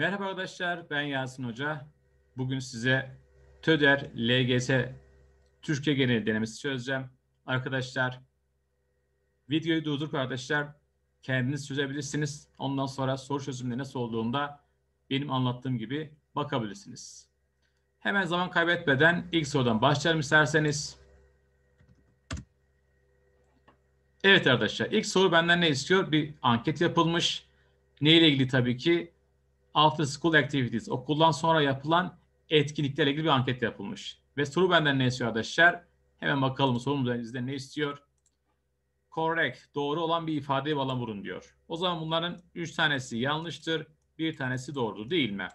Merhaba arkadaşlar, ben Yasin Hoca. Bugün size TÖDER LGS Türkiye genel denemesi çözeceğim. Arkadaşlar, videoyu durdurup arkadaşlar kendiniz çözebilirsiniz. Ondan sonra soru çözümleri nasıl olduğunda benim anlattığım gibi bakabilirsiniz. Hemen zaman kaybetmeden ilk sorudan başlayalım isterseniz. Evet arkadaşlar, ilk soru benden ne istiyor? Bir anket yapılmış. neyle ilgili tabii ki? after school activities, okuldan sonra yapılan etkinliklerle ilgili bir anket yapılmış. Ve soru benden ne istiyor arkadaşlar? Hemen bakalım sorumuz elinizde ne istiyor? Correct, doğru olan bir ifadeyi bana vurun diyor. O zaman bunların üç tanesi yanlıştır, bir tanesi doğrudur değil mi?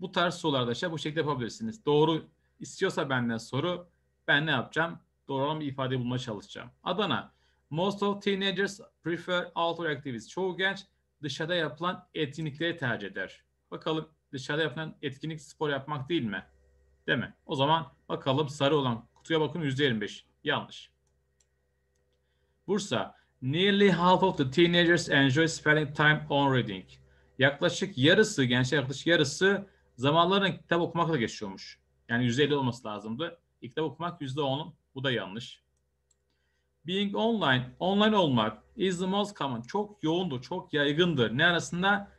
Bu tarz sorularda şey bu şekilde yapabilirsiniz. Doğru istiyorsa benden soru, ben ne yapacağım? Doğru olan bir ifade bulmaya çalışacağım. Adana, most of teenagers prefer outdoor activities. Çoğu genç dışarıda yapılan etkinlikleri tercih eder. Bakalım dışarıda yapılan etkinlik spor yapmak değil mi? Değil mi? O zaman bakalım sarı olan kutuya bakın %25. Yanlış. Bursa. Nearly half of the teenagers enjoy spending time on reading. Yaklaşık yarısı, gençler yaklaşık yarısı zamanlarını kitap okumakla geçiyormuş. Yani %50 olması lazımdı. E, kitap okumak %10'un. Bu da yanlış. Being online, online olmak is the most common. Çok yoğundur, çok yaygındır. Ne arasında?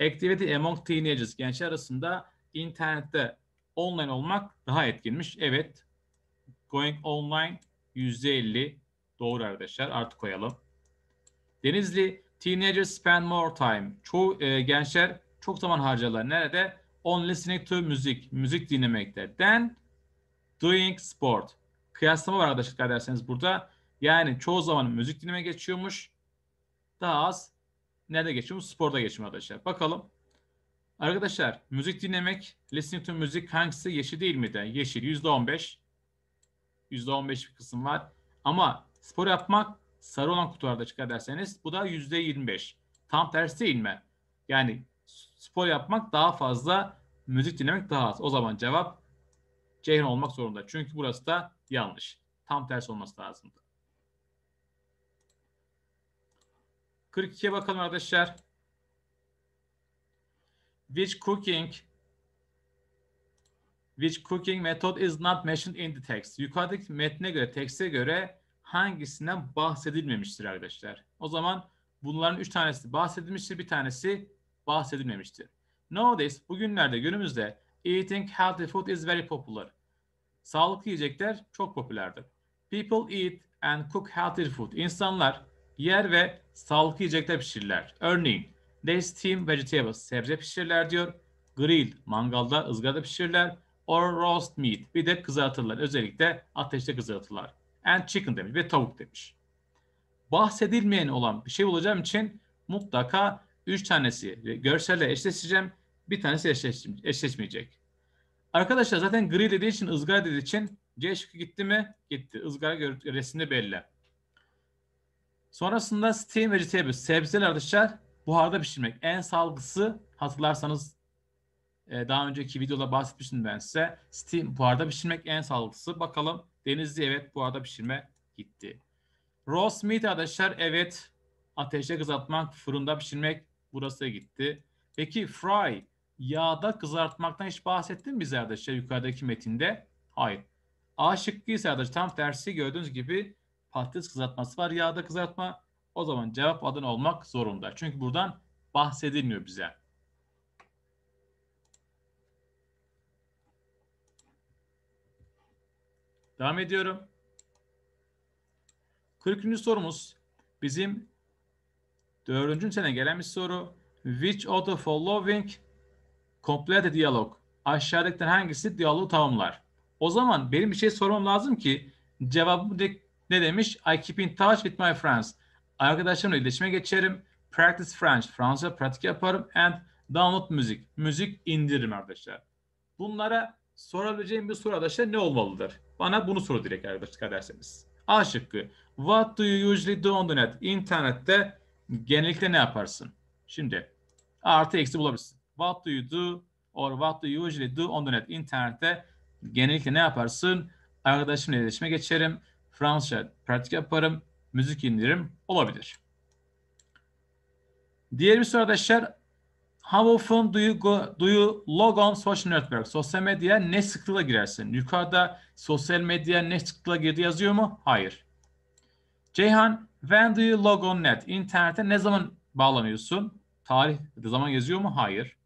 Activity among teenagers, gençler arasında internette online olmak daha etkinmiş. Evet, going online %50 doğru arkadaşlar. Artık koyalım. Denizli, teenagers spend more time. Çoğu e, gençler çok zaman harcarlar. Nerede? On listening to music, müzik dinlemekte. Then doing sport. Kıyaslama var arkadaşlar derseniz burada. Yani çoğu zaman müzik dinleme geçiyormuş. Daha az nerede geçiyormuş? Sporda geçiyor arkadaşlar. Bakalım. Arkadaşlar müzik dinlemek, listening to music hangisi yeşil değil mi de? Yeşil %15. %15 bir kısım var. Ama spor yapmak sarı olan kutularda çıkar derseniz bu da %25. Tam tersi değil mi? Yani spor yapmak daha fazla, müzik dinlemek daha az. O zaman cevap Ceyhan olmak zorunda. Çünkü burası da yanlış. Tam tersi olması lazımdı. 42'ye bakalım arkadaşlar. Which cooking which cooking method is not mentioned in the text? Yukarıdaki metne göre, tekste göre hangisinden bahsedilmemiştir arkadaşlar? O zaman bunların üç tanesi bahsedilmiştir, bir tanesi bahsedilmemiştir. Nowadays, bugünlerde, günümüzde eating healthy food is very popular. Sağlıklı yiyecekler çok popülerdir. People eat and cook healthy food. İnsanlar yer ve sağlıklı yiyecekler pişirirler. Örneğin they steam vegetables, sebze pişirirler diyor. Grill, mangalda, ızgarada pişirirler. Or roast meat, bir de kızartırlar. Özellikle ateşte kızartırlar. And chicken demiş ve tavuk demiş. Bahsedilmeyen olan bir şey bulacağım için mutlaka 3 tanesi görselle eşleşeceğim. Bir tanesi eşleşmeyecek. Arkadaşlar zaten grill dediği için ızgara dediği için C şıkkı gitti mi? Gitti. Izgara resimde belli. Sonrasında steam vegetables, sebzeler arkadaşlar buharda pişirmek. En salgısı hatırlarsanız e, daha önceki videoda bahsetmiştim ben size. Steam buharda pişirmek en salgısı Bakalım Denizli evet buharda pişirme gitti. Roast meat arkadaşlar evet ateşte kızartmak, fırında pişirmek burası gitti. Peki fry yağda kızartmaktan hiç bahsettin bize arkadaşlar yukarıdaki metinde? Hayır. A şıkkı ise arkadaşlar tam tersi gördüğünüz gibi patates kızartması var. Yağda kızartma. O zaman cevap Adana olmak zorunda. Çünkü buradan bahsedilmiyor bize. Devam ediyorum. 40. sorumuz bizim 4. sene gelen bir soru. Which of the following complete diyalog? Aşağıdakiler hangisi diyaloğu tamamlar? O zaman benim bir şey sormam lazım ki cevabımı direkt ne demiş? I keep in touch with my friends. Arkadaşlarımla iletişime geçerim. Practice French. Fransızca pratik yaparım. And download müzik. Müzik indiririm arkadaşlar. Bunlara sorabileceğim bir soru arkadaşlar ne olmalıdır? Bana bunu soru direkt arkadaşlar derseniz. A şıkkı. What do you usually do on the net? İnternette genellikle ne yaparsın? Şimdi artı eksi bulabilirsin. What do you do or what do you usually do on the net? İnternette genellikle ne yaparsın? Arkadaşımla iletişime geçerim. Fransızca pratik yaparım, müzik indiririm olabilir. Diğer bir soru da How often do you, go, do you log on social network? Sosyal medyaya ne sıklıkla girersin? Yukarıda sosyal medyaya ne sıklıkla girdi yazıyor mu? Hayır. Ceyhan, when do you log on net? İnternete ne zaman bağlanıyorsun? Tarih de zaman yazıyor mu? Hayır.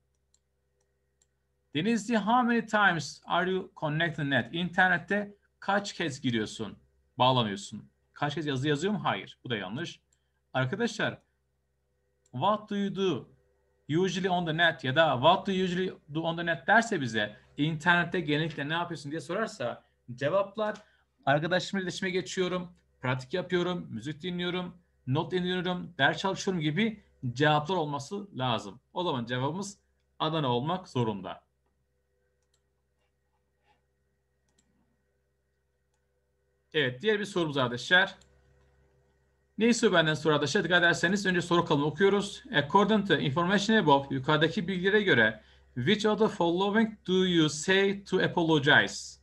Denizli, how many times are you connected net? İnternette kaç kez giriyorsun? bağlanıyorsun. Kaç kez yazı yazıyor mu? Hayır. Bu da yanlış. Arkadaşlar what do you do usually on the net ya da what do you usually do on the net derse bize internette genellikle ne yapıyorsun diye sorarsa cevaplar arkadaşımla iletişime geçiyorum, pratik yapıyorum, müzik dinliyorum, not indiriyorum, ders çalışıyorum gibi cevaplar olması lazım. O zaman cevabımız Adana olmak zorunda. Evet diğer bir sorumuz arkadaşlar. Ne istiyor benden soru arkadaşlar? Dikkat ederseniz önce soru kalımı okuyoruz. According to information above yukarıdaki bilgilere göre which of the following do you say to apologize?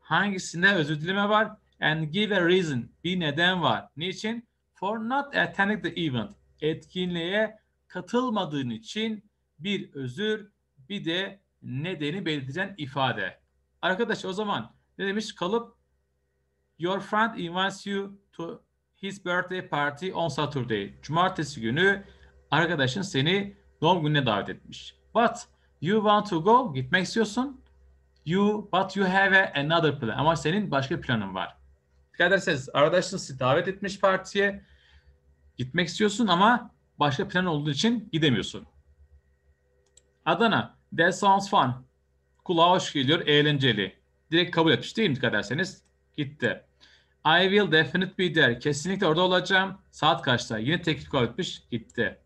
Hangisine özür dileme var? And give a reason. Bir neden var. Niçin? For not attending the event. Etkinliğe katılmadığın için bir özür bir de nedeni belirteceksin ifade. Arkadaş o zaman ne demiş? Kalıp Your friend invites you to his birthday party on Saturday. Cumartesi günü arkadaşın seni doğum gününe davet etmiş. But you want to go, gitmek istiyorsun. You, but you have a, another plan. Ama senin başka planın var. Dikkat ederseniz arkadaşın sizi davet etmiş partiye. Gitmek istiyorsun ama başka plan olduğu için gidemiyorsun. Adana, that sounds fun. Kulağa hoş geliyor, eğlenceli. Direkt kabul etmiş değil mi dikkat ederseniz? Gitti. I will definitely be there. Kesinlikle orada olacağım. Saat kaçta? Yine teklif kabul etmiş. Gitti.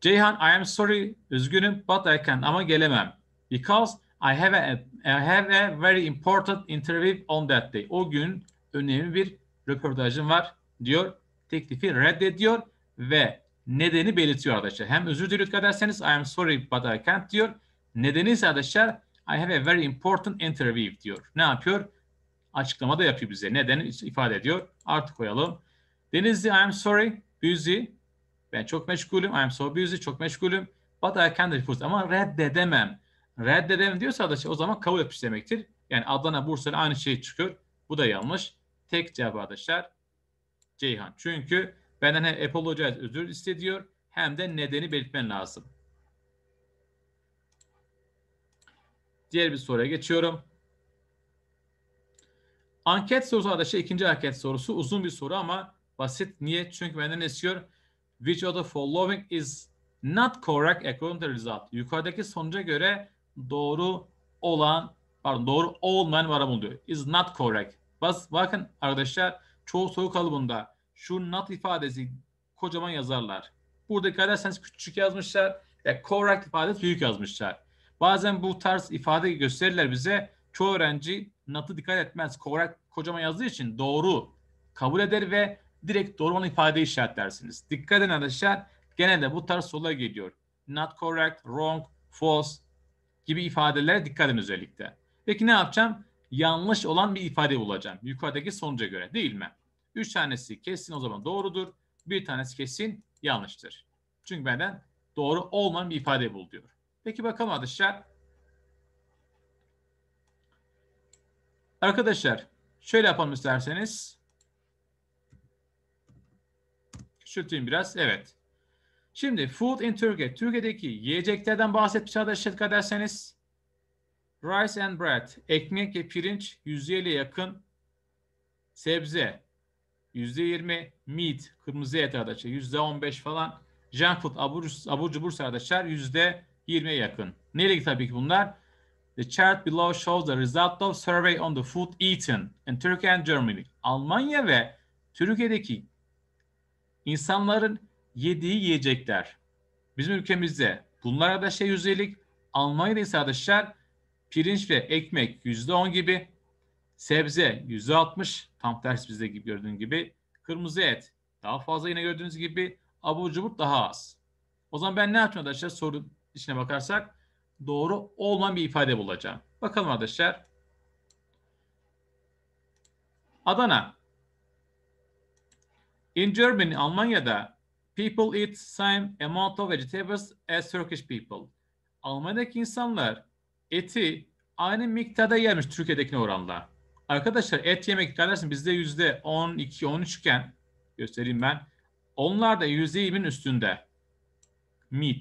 Ceyhan, I am sorry. Üzgünüm but I can. Ama gelemem. Because I have a, I have a very important interview on that day. O gün önemli bir röportajım var diyor. Teklifi reddediyor ve nedeni belirtiyor arkadaşlar. Hem özür diliyor dikkat I am sorry but I can't diyor. Nedeni ise arkadaşlar I have a very important interview diyor. Ne yapıyor? Açıklama da yapıyor bize. Neden ifade ediyor. Artık koyalım. Denizli I'm sorry busy. Ben çok meşgulüm. I'm so busy. Çok meşgulüm. But I can't refuse. Ama reddedemem. Reddedemem diyorsa da o zaman kabul etmiş demektir. Yani Adana, Bursa'da aynı şey çıkıyor. Bu da yanlış. Tek cevap arkadaşlar Ceyhan. Çünkü benden hem apologize özür istediyor hem de nedeni belirtmen lazım. Diğer bir soruya geçiyorum. Anket sorusu arkadaşlar ikinci anket sorusu. Uzun bir soru ama basit. Niye? Çünkü benden istiyor. Which of the following is not correct according to result? Yukarıdaki sonuca göre doğru olan, pardon doğru olmayan var mı diyor. Is not correct. Bas, bakın arkadaşlar çoğu soru kalıbında şu not ifadesi kocaman yazarlar. Burada ederseniz küçük yazmışlar ve correct ifadesi büyük yazmışlar. Bazen bu tarz ifade gösterirler bize. Çoğu öğrenci natı dikkat etmez. Correct kocaman yazdığı için doğru kabul eder ve direkt doğru olan ifadeyi işaretlersiniz. Dikkat edin arkadaşlar. genelde bu tarz sola geliyor. Not correct, wrong, false gibi ifadelere dikkat edin özellikle. Peki ne yapacağım? Yanlış olan bir ifade bulacağım. Yukarıdaki sonuca göre değil mi? Üç tanesi kesin o zaman doğrudur. Bir tanesi kesin yanlıştır. Çünkü benden doğru olmayan bir ifade bul diyor. Peki bakalım arkadaşlar. Arkadaşlar şöyle yapalım isterseniz. Küçülteyim biraz. Evet. Şimdi food in Turkey. Türkiye'deki yiyeceklerden bahsetmiş arkadaşlar dikkat ederseniz. Rice and bread. Ekmek ve pirinç %50'ye yakın. Sebze yüzde yirmi, Meat. Kırmızı et arkadaşlar yüzde %15 falan. Junk food abur, abur cubur arkadaşlar yüzde yirmi yakın. Nereye tabii ki bunlar? The chart below shows the result of survey on the food eaten in Turkey and Germany. Almanya ve Türkiye'deki insanların yediği yiyecekler. Bizim ülkemizde bunlar arkadaşlar şey yüzdelik. Almanya'da ise arkadaşlar pirinç ve ekmek yüzde on gibi. Sebze yüzde altmış. Tam ters bizde gibi gördüğün gibi. Kırmızı et daha fazla yine gördüğünüz gibi. Abur cubur daha az. O zaman ben ne yapacağım arkadaşlar soru içine bakarsak? doğru olmayan bir ifade bulacağım. Bakalım arkadaşlar. Adana. In Germany, Almanya'da people eat same amount of vegetables as Turkish people. Almanya'daki insanlar eti aynı miktarda yermiş Türkiye'dekine oranla. Arkadaşlar et yemek dikkat bizde yüzde 12 13 iken göstereyim ben. Onlar da yüzde 20'nin üstünde. Meat.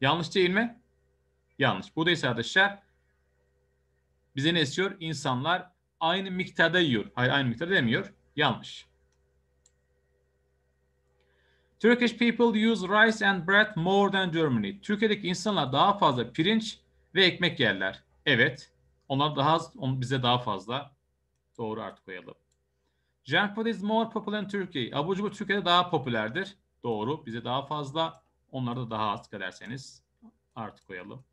Yanlış değil mi? Yanlış. Bu da ise arkadaşlar bize ne istiyor? İnsanlar aynı miktarda yiyor. Hayır aynı miktarda demiyor. Yanlış. Turkish people use rice and bread more than Germany. Türkiye'deki insanlar daha fazla pirinç ve ekmek yerler. Evet. Onlar daha az, on, bize daha fazla. Doğru artık koyalım. Junk food is more popular in Turkey. Abur cubur Türkiye'de daha popülerdir. Doğru. Bize daha fazla. Onlarda daha az kaderseniz artık koyalım.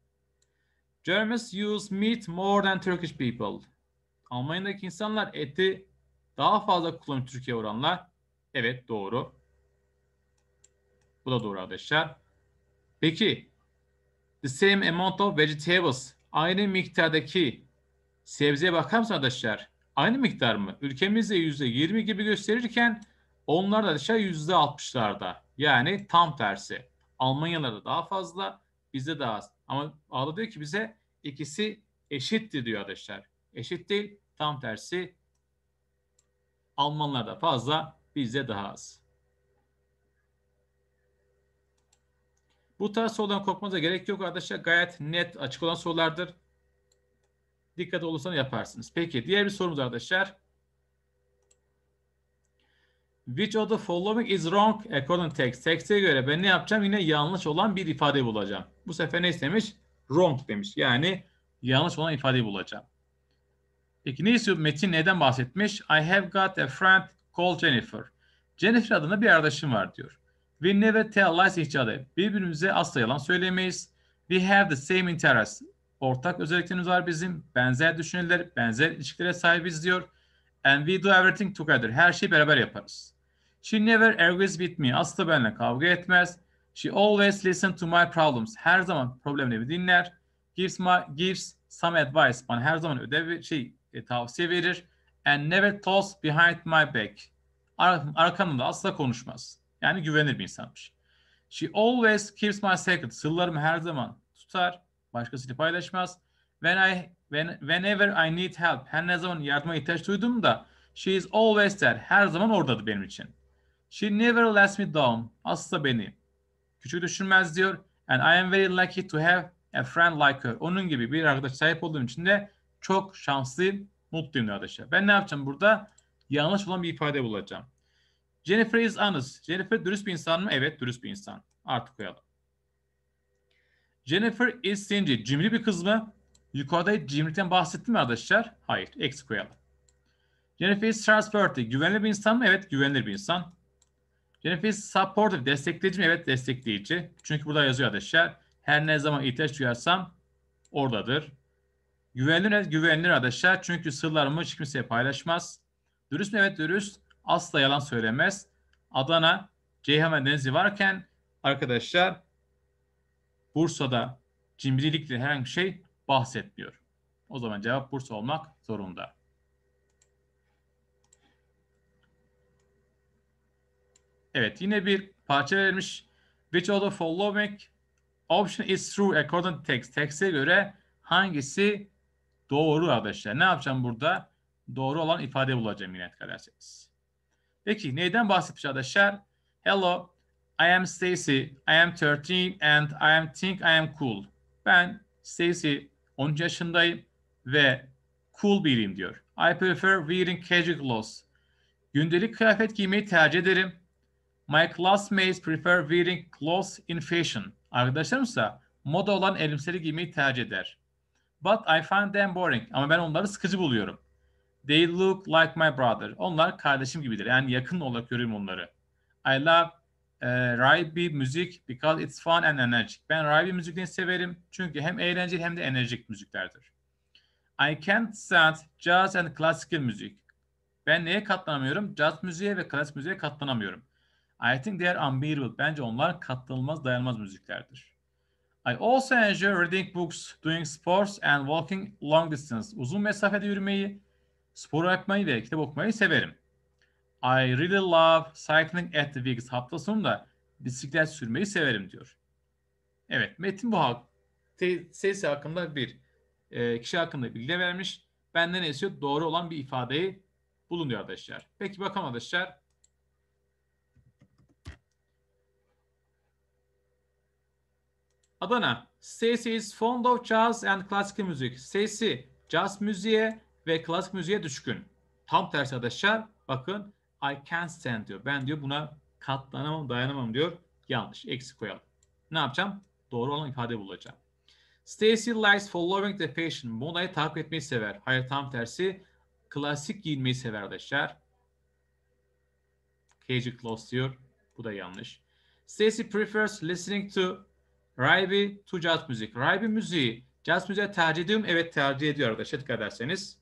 Germans use meat more than Turkish people. Almanya'daki insanlar eti daha fazla kullanıyor Türkiye oranla. Evet doğru. Bu da doğru arkadaşlar. Peki the same amount of vegetables aynı miktardaki sebzeye bakar mısın arkadaşlar? Aynı miktar mı? Ülkemizde yüzde yirmi gibi gösterirken onlar da arkadaşlar yüzde altmışlarda. Yani tam tersi. Almanya'da daha fazla, bizde daha az. Ama Allah diyor ki bize ikisi eşittir diyor arkadaşlar. Eşit değil, tam tersi. Almanlarda fazla, bizde daha az. Bu tarz sorudan korkmanıza gerek yok arkadaşlar. Gayet net, açık olan sorulardır. Dikkat olursanız yaparsınız. Peki diğer bir sorumuz arkadaşlar. Which of the following is wrong according text. Text'e göre ben ne yapacağım? Yine yanlış olan bir ifade bulacağım. Bu sefer ne istemiş? Wrong demiş. Yani yanlış olan ifadeyi bulacağım. Peki ne istiyor? Metin neden bahsetmiş? I have got a friend called Jennifer. Jennifer adında bir arkadaşım var diyor. We never tell lies each other. Birbirimize asla yalan söylemeyiz. We have the same interests. Ortak özelliklerimiz var bizim. Benzer düşünceler, benzer ilişkilere sahibiz diyor. And we do everything together. Her şeyi beraber yaparız. She never argues with me. Asla benimle kavga etmez. She always listens to my problems. Her zaman problemleri dinler. Gives, my, gives some advice. Bana her zaman ödev şey e, tavsiye verir. And never talks behind my back. Ar arkamda asla konuşmaz. Yani güvenir bir insanmış. She always keeps my secret. Sırlarımı her zaman tutar. Başkasıyla paylaşmaz. When I when, whenever I need help. Her ne zaman yardıma ihtiyaç duydum da she is always there. Her zaman oradadır benim için. She never lets me down. Asla beni küçük düşürmez diyor. And I am very lucky to have a friend like her. Onun gibi bir arkadaş sahip olduğum için de çok şanslıyım, mutluyum arkadaşlar. Ben ne yapacağım burada? Yanlış olan bir ifade bulacağım. Jennifer is honest. Jennifer dürüst bir insan mı? Evet dürüst bir insan. Artık koyalım. Jennifer is stingy. Cimri bir kız mı? Yukarıda cimrilikten bahsettim mi arkadaşlar? Hayır. Eksi koyalım. Jennifer is trustworthy. Güvenilir bir insan mı? Evet güvenilir bir insan. Jennifer supportive. Destekleyici mi? Evet destekleyici. Çünkü burada yazıyor arkadaşlar. Her ne zaman ihtiyaç duyarsam oradadır. Güvenilir, güvenilir arkadaşlar. Çünkü sırlarımı hiç kimseye paylaşmaz. Dürüst mü? Evet dürüst. Asla yalan söylemez. Adana, Ceyhan ve Denizli varken arkadaşlar Bursa'da cimrilikle herhangi bir şey bahsetmiyor. O zaman cevap Bursa olmak zorunda. Evet yine bir parça verilmiş. Which of the following option is true according to text? Text'e göre hangisi doğru arkadaşlar? Ne yapacağım burada? Doğru olan ifade bulacağım yine ederseniz. Peki neyden bahsetmiş arkadaşlar? Hello, I am Stacy. I am 13 and I am think I am cool. Ben Stacy 10 yaşındayım ve cool biriyim diyor. I prefer wearing casual clothes. Gündelik kıyafet giymeyi tercih ederim. My classmates prefer wearing clothes in fashion. Arkadaşlarım ise moda olan elbiseleri giymeyi tercih eder. But I find them boring. Ama ben onları sıkıcı buluyorum. They look like my brother. Onlar kardeşim gibidir. Yani yakın olarak görüyorum onları. I love e, Raybi müzik because it's fun and energetic. Ben Raybi müziklerini severim çünkü hem eğlenceli hem de enerjik müziklerdir. I can't stand jazz and classical music. Ben neye katlanamıyorum? Jazz müziğe ve klasik müziğe katlanamıyorum. I think they are unbeatable. Bence onlar katlanılmaz, dayanılmaz müziklerdir. I also enjoy reading books, doing sports and walking long distance. Uzun mesafede yürümeyi, spor yapmayı ve kitap okumayı severim. I really love cycling at the weeks. Hafta sonunda bisiklet sürmeyi severim diyor. Evet, metin bu hak sesi hakkında bir e, kişi hakkında bilgi vermiş. Benden esiyor doğru olan bir ifadeyi bulun diyor arkadaşlar. Peki bakalım arkadaşlar Adana. Stacy is fond of jazz and classical music. Stacy jazz müziğe ve klasik müziğe düşkün. Tam tersi arkadaşlar bakın I can't stand diyor. Ben diyor buna katlanamam, dayanamam diyor. Yanlış. Eksi koyalım. Ne yapacağım? Doğru olan ifade bulacağım. Stacy likes following the fashion. Modayı takip etmeyi sever. Hayır tam tersi. Klasik giyinmeyi sever arkadaşlar. Cage close diyor. Bu da yanlış. Stacy prefers listening to Raibi to Jazz Music. Raibi müziği Jazz müziğe tercih ediyorum. Evet tercih ediyor arkadaşlar dikkat ederseniz.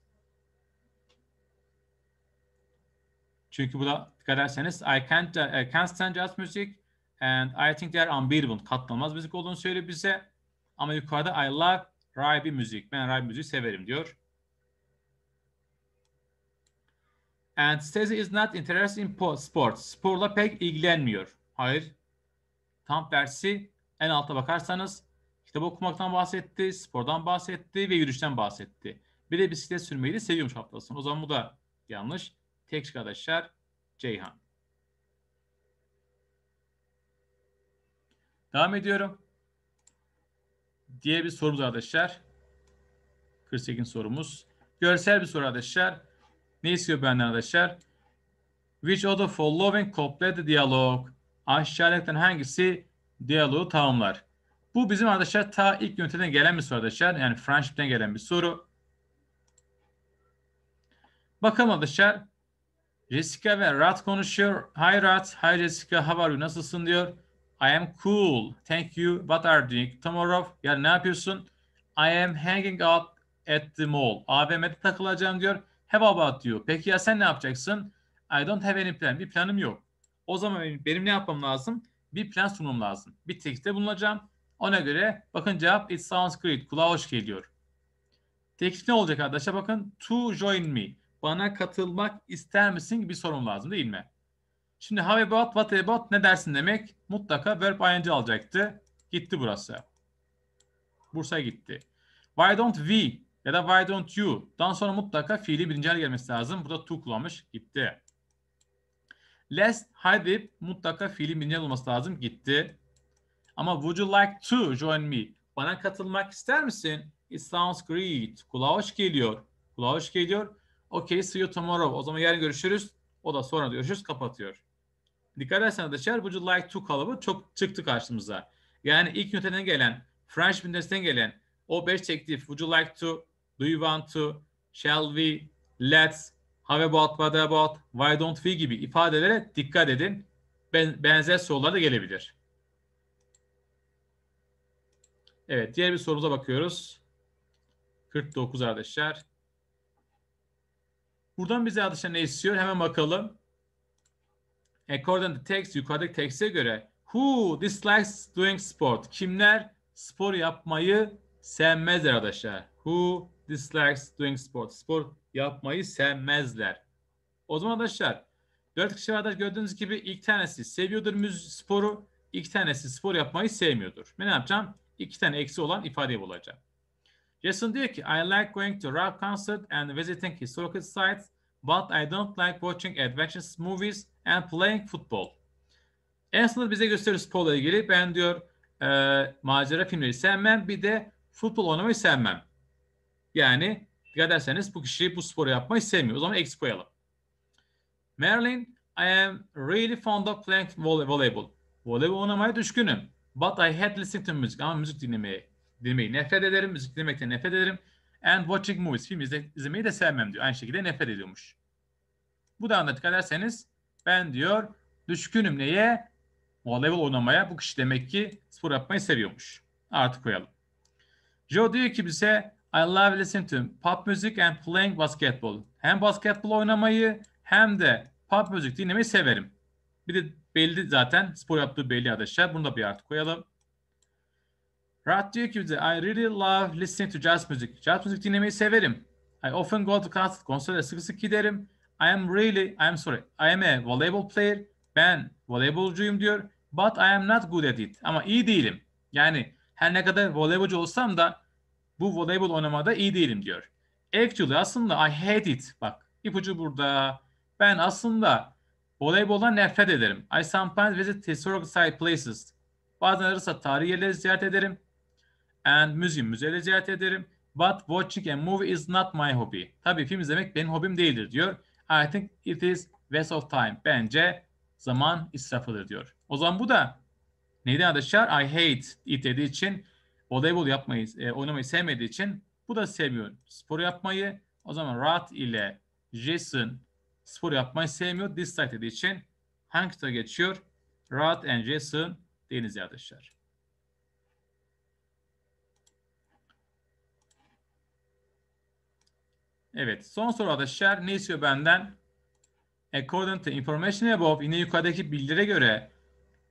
Çünkü bu da dikkat ederseniz I can't, uh, I can't stand jazz music and I think they are unbeatable. Katlanılmaz müzik olduğunu söylüyor bize. Ama yukarıda I love Raibi müzik. Ben Raibi müziği severim diyor. And Stacy is not interested in sports. Sporla pek ilgilenmiyor. Hayır. Tam tersi en alta bakarsanız kitap okumaktan bahsetti, spordan bahsetti ve yürüyüşten bahsetti. Bir de bisiklet sürmeyi de seviyormuş haftasını. O zaman bu da yanlış. Tek çık arkadaşlar Ceyhan. Devam ediyorum. Diye bir sorumuz arkadaşlar. 48 sorumuz. Görsel bir soru arkadaşlar. Ne istiyor benden arkadaşlar? Which of the following complete the dialogue? Aşağıdakilerden hangisi diyaloğu tamamlar. Bu bizim arkadaşlar ta ilk yöntemden gelen bir soru arkadaşlar. Yani friendship'ten gelen bir soru. Bakalım arkadaşlar. Jessica ve Rat konuşuyor. Hi Rat, hi Jessica, how are you? Nasılsın diyor. I am cool. Thank you. What are you doing tomorrow? Yani ne yapıyorsun? I am hanging out at the mall. AVM'de takılacağım diyor. How about you? Peki ya sen ne yapacaksın? I don't have any plan. Bir planım yok. O zaman benim, benim ne yapmam lazım? bir plan sunum lazım. Bir teklifte bulunacağım. Ona göre bakın cevap it sounds great. Kulağa hoş geliyor. Teklif ne olacak arkadaşlar? Bakın to join me. Bana katılmak ister misin bir sorum lazım değil mi? Şimdi how about, what about ne dersin demek mutlaka verb ing alacaktı. Gitti burası. Bursa gitti. Why don't we ya da why don't you? Dan sonra mutlaka fiili birinci hale gelmesi lazım. Burada to kullanmış. Gitti. Last Hadip mutlaka fiilin birinci olması lazım. Gitti. Ama would you like to join me? Bana katılmak ister misin? It sounds great. Kulağa hoş geliyor. Kulağa hoş geliyor. Okay, see you tomorrow. O zaman yarın görüşürüz. O da sonra görüşürüz. Kapatıyor. Dikkat ederseniz dışarı would you like to kalıbı çok çıktı karşımıza. Yani ilk üniteden gelen, French ünitesinden gelen o beş teklif would you like to, do you want to, shall we, let's, have about, what about, why don't we gibi ifadelere dikkat edin. Ben, benzer sorular da gelebilir. Evet, diğer bir sorumuza bakıyoruz. 49 arkadaşlar. Buradan bize arkadaşlar ne istiyor? Hemen bakalım. According to text, yukarıdaki tekste göre Who dislikes doing sport? Kimler spor yapmayı sevmez arkadaşlar? Who dislikes doing sport? Spor yapmayı sevmezler. O zaman arkadaşlar dört kişi var gördüğünüz gibi ilk tanesi seviyordur müz sporu, iki tanesi spor yapmayı sevmiyordur. ne yapacağım? İki tane eksi olan ifadeyi bulacağım. Jason diyor ki I like going to rock concert and visiting historical sites but I don't like watching adventure movies and playing football. En Aslında bize gösteriyor sporla ilgili. Ben diyor e, macera filmleri sevmem bir de futbol oynamayı sevmem. Yani Dikkat ederseniz bu kişi bu sporu yapmayı sevmiyor. O zaman eksi koyalım. Marilyn, I am really fond of playing volleyball. Voleybol oynamaya düşkünüm. But I hate listening to music. Ama müzik dinlemeyi, dinlemeyi nefret ederim. Müzik dinlemekten nefret ederim. And watching movies. Film izlemeyi de sevmem diyor. Aynı şekilde nefret ediyormuş. Bu da dikkat ederseniz ben diyor düşkünüm neye? Voleybol oynamaya. Bu kişi demek ki spor yapmayı seviyormuş. Artık koyalım. Joe diyor ki bize I love listening to pop music and playing basketball. Hem basketbol oynamayı hem de pop müzik dinlemeyi severim. Bir de belli zaten spor yaptığı belli arkadaşlar. Bunu da bir artı koyalım. Rad diyor ki bize I really love listening to jazz music. Jazz müzik dinlemeyi severim. I often go to concerts. Konserlere sık sık giderim. I am really, I am sorry, I am a volleyball player. Ben voleybolcuyum diyor. But I am not good at it. Ama iyi değilim. Yani her ne kadar voleybolcu olsam da bu voleybol oynamada iyi değilim diyor. Actually aslında I hate it. Bak ipucu burada. Ben aslında voleyboldan nefret ederim. I sometimes visit historic site places. Bazen arası tarihi yerleri ziyaret ederim. And museum, müzeleri ziyaret ederim. But watching a movie is not my hobby. Tabii film izlemek benim hobim değildir diyor. I think it is waste of time. Bence zaman israfıdır diyor. O zaman bu da neyden arkadaşlar? I hate it dediği için voleybol yapmayı, e, oynamayı sevmediği için bu da sevmiyor. Spor yapmayı o zaman Rat ile Jason spor yapmayı sevmiyor. Dislike dediği için Hank'ta geçiyor. Rat and Jason deniz arkadaşlar. Evet. Son soru arkadaşlar. Ne istiyor benden? According to information above yine yukarıdaki bilgilere göre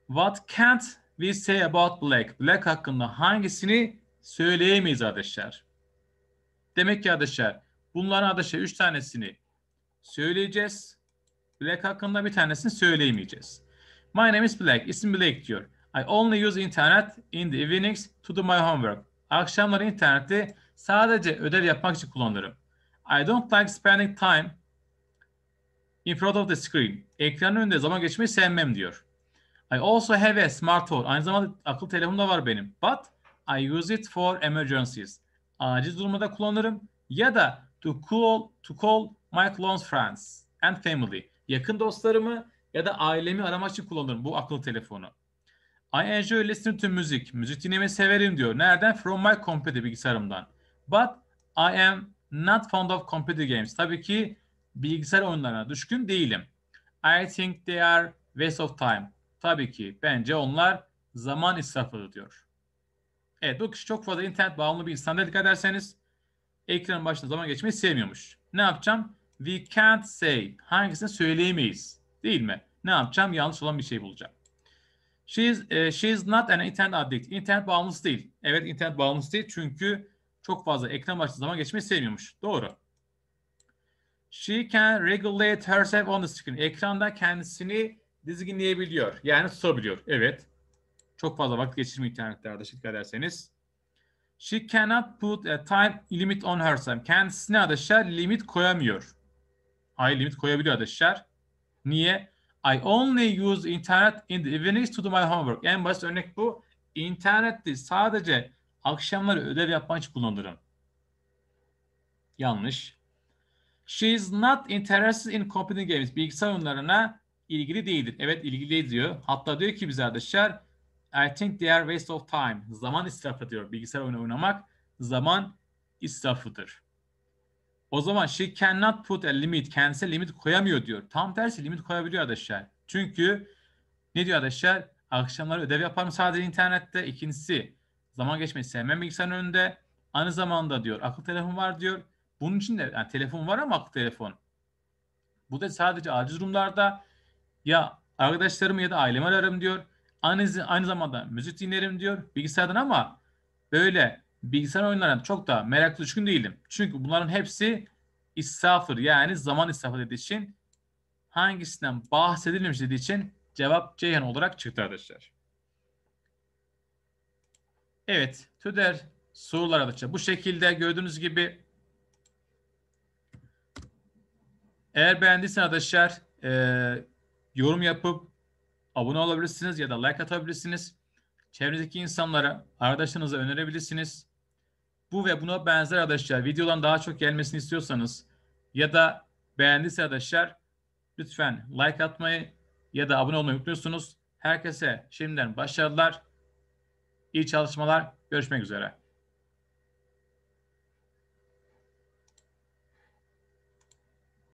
what can't we say about black? Black hakkında hangisini söyleyemeyiz arkadaşlar? Demek ki arkadaşlar bunların arkadaşlar üç tanesini söyleyeceğiz. Black hakkında bir tanesini söyleyemeyeceğiz. My name is Black. İsim Black diyor. I only use internet in the evenings to do my homework. Akşamları interneti sadece ödev yapmak için kullanırım. I don't like spending time in front of the screen. Ekranın önünde zaman geçmeyi sevmem diyor. I also have a smartphone. Aynı zamanda akıl telefonum da var benim. But I use it for emergencies. Acil durumda kullanırım. Ya da to call, to call my close friends and family. Yakın dostlarımı ya da ailemi aramak için kullanırım bu akıllı telefonu. I enjoy listening to music. Müzik dinlemeyi severim diyor. Nereden? From my computer bilgisayarımdan. But I am not fond of computer games. Tabii ki bilgisayar oyunlarına düşkün değilim. I think they are waste of time. Tabii ki bence onlar zaman israfıdır diyor. Evet bu kişi çok fazla internet bağımlı bir insan dikkat ederseniz ekranın başında zaman geçmeyi sevmiyormuş. Ne yapacağım? We can't say. Hangisini söyleyemeyiz. Değil mi? Ne yapacağım? Yanlış olan bir şey bulacağım. She's is, e, she not an internet addict. İnternet bağımlısı değil. Evet internet bağımlısı değil çünkü çok fazla ekran başında zaman geçmeyi sevmiyormuş. Doğru. She can regulate herself on the screen. Ekranda kendisini dizginleyebiliyor. Yani tutabiliyor. Evet. Çok fazla vakit geçirmiyor internetlerde dikkat ederseniz. She cannot put a time limit on herself. Kendisine arkadaşlar limit koyamıyor. Ay limit koyabiliyor arkadaşlar. Niye? I only use internet in the evenings to do my homework. En basit örnek bu. İnternette sadece akşamları ödev yapmak için kullanırım. Yanlış. She is not interested in computer games. Bilgisayar oyunlarına ilgili değildir. Evet ilgili diyor. Hatta diyor ki bize arkadaşlar I think they are waste of time. Zaman israfı diyor. Bilgisayar oyunu oynamak zaman israfıdır. O zaman she cannot put a limit. kendisi limit koyamıyor diyor. Tam tersi limit koyabiliyor arkadaşlar. Çünkü ne diyor arkadaşlar? Akşamları ödev yaparım sadece internette. İkincisi zaman geçmeyi sevmem bilgisayarın önünde. Aynı zamanda diyor akıl telefon var diyor. Bunun için de yani telefon var ama akıl telefon. Bu da sadece acil durumlarda ya arkadaşlarımı ya da ailemi ararım diyor. Aynı, aynı zamanda müzik dinlerim diyor bilgisayardan ama böyle bilgisayar oyunlarına çok da meraklı düşkün değilim. Çünkü bunların hepsi israfır yani zaman israfı dediği için hangisinden bahsedilmemiş dediği için cevap Ceyhan olarak çıktı arkadaşlar. Evet, töder sorular alacağım. Bu şekilde gördüğünüz gibi eğer beğendiysen arkadaşlar e, yorum yapıp abone olabilirsiniz ya da like atabilirsiniz. Çevrenizdeki insanlara, arkadaşlarınıza önerebilirsiniz. Bu ve buna benzer arkadaşlar videodan daha çok gelmesini istiyorsanız ya da beğendiyse arkadaşlar lütfen like atmayı ya da abone olmayı unutmuyorsunuz. Herkese şimdiden başarılar, iyi çalışmalar, görüşmek üzere.